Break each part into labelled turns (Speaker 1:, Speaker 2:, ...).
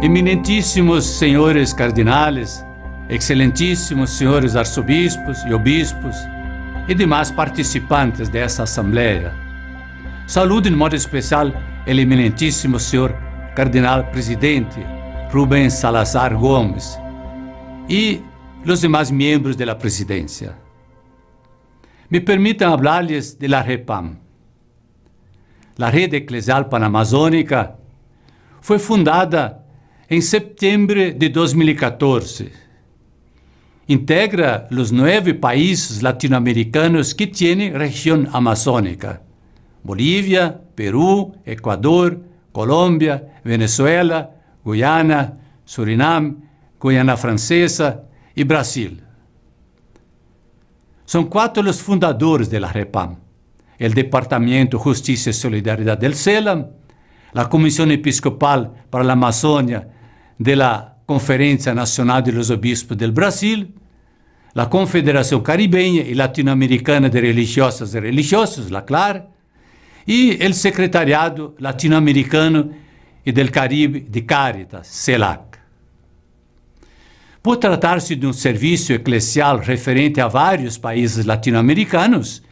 Speaker 1: Eminentíssimos senhores cardinales, excelentíssimos senhores arcebispos e obispos e demais participantes dessa Assembleia. Saúdo de modo especial o eminentíssimo senhor Cardinal Presidente Rubens Salazar Gomes e os demais membros da presidência. Me permitam falar-lhes de la REPAM. La Rede Eclesial Panamazônica foi fundada em setembro de 2014. Integra os nove países latino-americanos que têm região amazônica: Bolívia, Peru, Equador, Colômbia, Venezuela, Guiana, Suriname, Guiana Francesa e Brasil. São quatro os fundadores da REPAM: o Departamento Justiça e Solidariedade do CELAM, a Comissão Episcopal para a Amazônia da Conferência Nacional de los Obispos del Brasil, la Confederação Caribenha e Latinoamericana de Religiosas e Religiosos, la CLAR, e o Secretariado Latinoamericano e del Caribe de Caritas, CELAC. Por tratar-se de um serviço eclesial referente a vários países latino-americanos,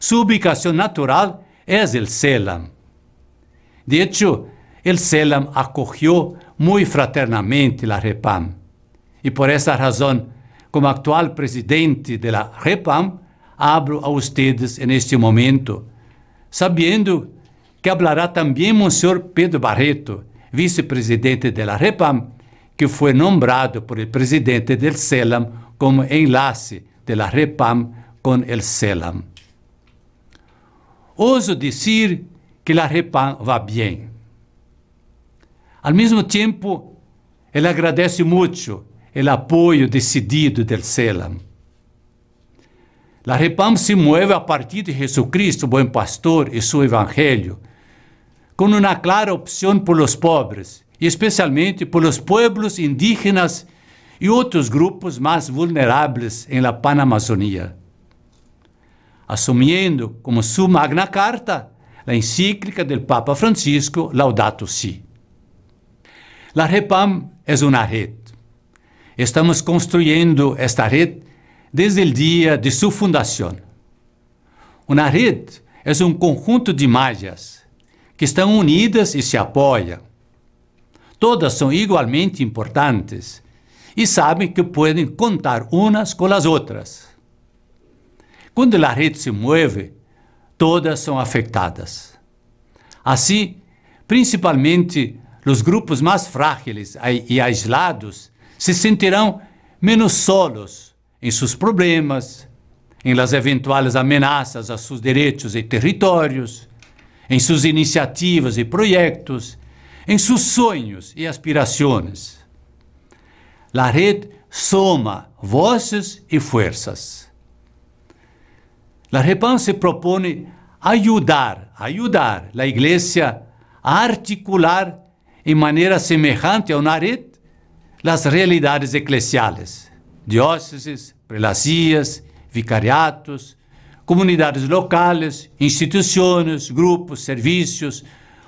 Speaker 1: sua ubicação natural é o CELAM. De hecho, o CELAM acolheu muito fraternamente la REPAM. e por essa razão como atual presidente da REPAM, abro a ustedes en este momento, sabendo que hablará também Monsenhor Pedro Barreto, vice-presidente da REPAM, que foi nombrado por el presidente del CELAM como enlace de la REPAM com el CELAM. Oso dizer que la REPAM va bem Al mesmo tempo, ele agradece muito o apoio decidido do CELAM. La Repam se move a partir de Jesucristo, bom pastor, e seu evangelho, com uma clara opção por os pobres, e especialmente por os pueblos indígenas e outros grupos mais vulneráveis em la Panamazonia. Assumindo como sua magna carta a encíclica do Papa Francisco Laudato Si'. La REPAM é uma rede. Estamos construindo esta rede desde o dia de sua fundação. Uma rede é um conjunto de malhas que estão unidas e se apoiam. Todas são igualmente importantes e sabem que podem contar umas com as outras. Quando a rede se move, todas são afetadas. Assim, principalmente os grupos mais frágeis e aislados se sentirão menos solos em seus problemas, em las eventuais ameaças a seus direitos e territórios, em suas iniciativas e projetos, em seus sonhos e aspirações. A rede soma vozes e forças. La Repan se propõe ajudar, ajudar a Igreja a articular em maneira semelhante ao Narit as realidades eclesiais, dióceses, prelacias, vicariatos, comunidades locais, instituições, grupos, serviços,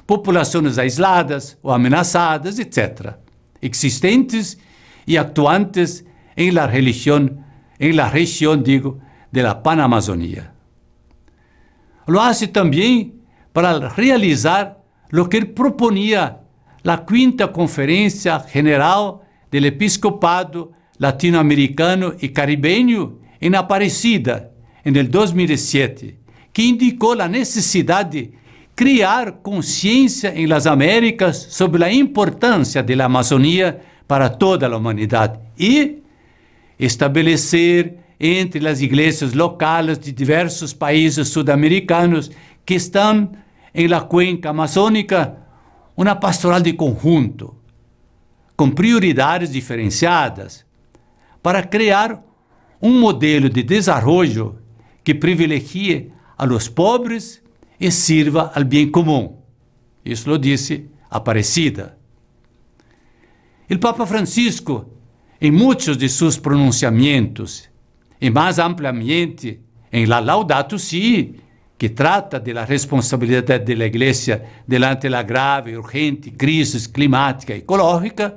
Speaker 1: populações aisladas ou ameaçadas, etc., existentes e atuantes em la religião, em la região, digo, de la Panamazonia. Lo hace também para realizar lo que ele proponia la quinta Conferência General del Episcopado Latino-Americano e Caribenho em Aparecida, em 2007, que indicou a necessidade de criar consciência em las Américas sobre a importância da Amazônia para toda a humanidade e estabelecer entre as igrejas locais de diversos países sudamericanos que estão em la cuenca amazônica uma pastoral de conjunto, com prioridades diferenciadas, para criar um modelo de desenvolvimento que privilegie a los pobres e sirva ao bem comum. Isso lo disse Aparecida. O Papa Francisco, em muitos de seus pronunciamentos, e mais amplamente em La Laudato Si, que trata da responsabilidade da Igreja la Iglesia delante e urgente crise climática e ecológica,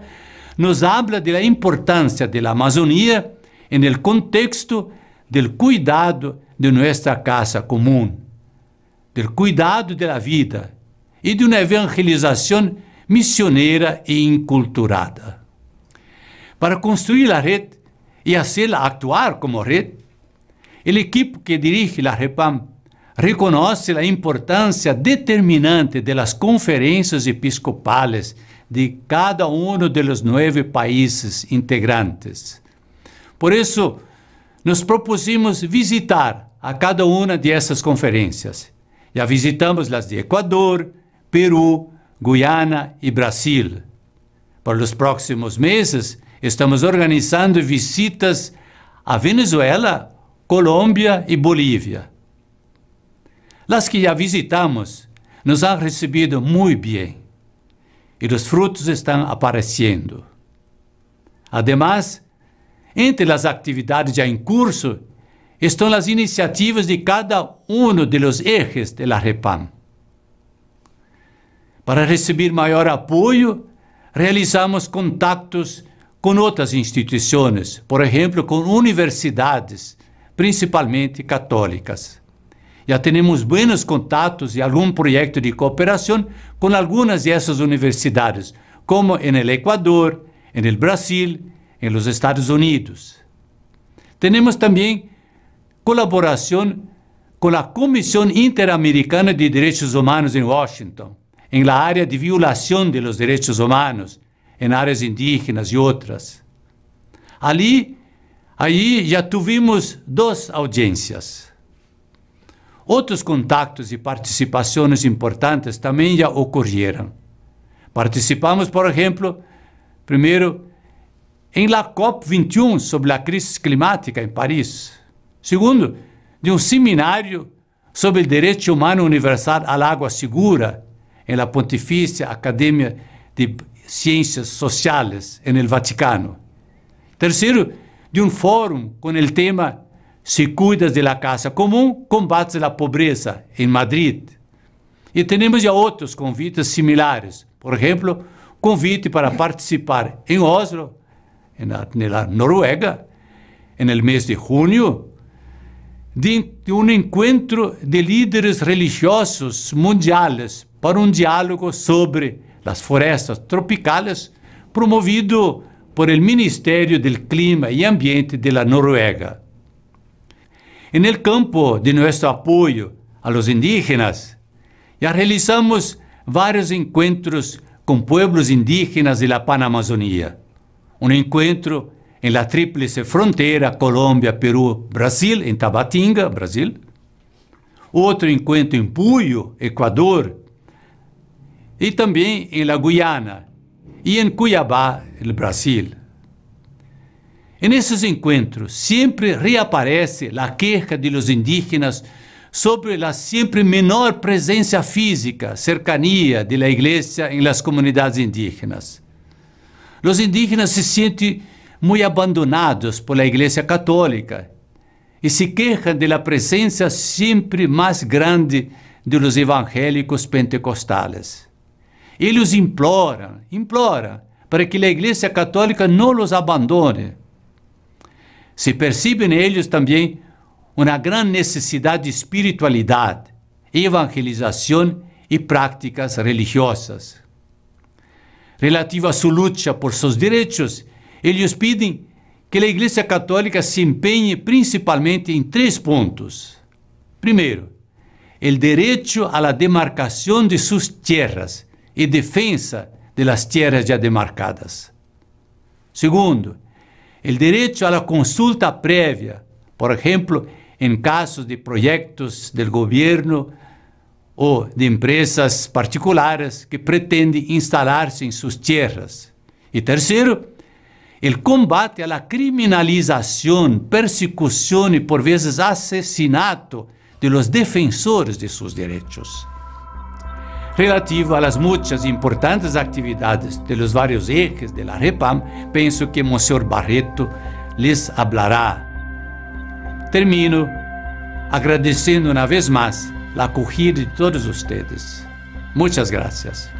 Speaker 1: nos habla da importância da Amazônia no el contexto do cuidado de nossa casa comum, do cuidado de la vida e de uma evangelização misionera e inculturada. Para construir la red y la actuar como rede, o equipo que dirige la REPAM Reconhece a importância determinante das conferências episcopais de cada um dos nove países integrantes. Por isso, nos propusimos visitar a cada uma dessas conferências. Já visitamos as de Equador, Peru, Guiana e Brasil. Para os próximos meses, estamos organizando visitas a Venezuela, Colômbia e Bolívia. Las que já visitamos nos han recebido muy bien y los frutos están apareciendo. Además, entre as atividades já em curso estão as iniciativas de cada um dos ejes de la REPAM. Para receber maior apoio, realizamos contactos com outras instituições, por exemplo, com universidades, principalmente católicas já temos buenos contatos e algum projeto de cooperação com algumas dessas universidades, como no Equador, Ecuador, Brasil, nos Estados Unidos. Temos também colaboração com a Comissão Interamericana de Direitos Humanos em Washington, em la área de violação de los direitos humanos, em áreas indígenas e outras. Ali, aí já tivemos duas audiências. Outros contactos e participações importantes também já ocorreram. Participamos, por exemplo, primeiro, em la COP21 sobre a crise climática em Paris. Segundo, de um seminário sobre o direito humano universal à água segura em la Pontifícia Academia de Ciências Sociais, no Vaticano. Terceiro, de um fórum com o tema se cuidas da casa comum, combates a pobreza em Madrid. E temos já outros convites similares. Por exemplo, convite para participar em Oslo, na Noruega, no mês de junho, de um encontro de líderes religiosos mundiais para um diálogo sobre as florestas tropicais, promovido por el Ministério do Clima e Ambiente da Noruega en el campo de nuestro apoyo a los indígenas. Ya realizamos varios encuentros con pueblos indígenas de la Panamazonía. Un encuentro en la tríplice frontera Colombia, Perú, Brasil, en Tabatinga, Brasil. Outro encontro em Puyo, Equador, e também em La Guiana e em Cuiabá, no Brasil. Em nesses encontros sempre reaparece a queixa de los indígenas sobre a sempre menor presença física, cercania de la iglesia em las comunidades indígenas. Os indígenas se sentem muito abandonados por la iglesia católica e se queixam de la presença sempre mais grande de los evangélicos pentecostales. Eles imploram, imploram para que a igreja católica não os abandone, se percebe neles também uma grande necessidade de espiritualidade, evangelização e práticas religiosas. Relativo à sua luta por seus direitos, eles pedem que a Igreja Católica se empenhe principalmente em três pontos. Primeiro, o direito à demarcação de suas terras e defesa das terras já demarcadas. Segundo, El derecho a la consulta previa, por ejemplo, en casos de proyectos del gobierno o de empresas particulares que pretenden instalarse en sus tierras. Y tercero, el combate a la criminalización, persecución y por veces asesinato de los defensores de sus derechos relativo às muitas importantes atividades dos vários ejes da REPAM, penso que Monsenhor Barreto lhes hablará. Termino agradecendo uma vez mais a acolhida de todos vocês. Muitas graças.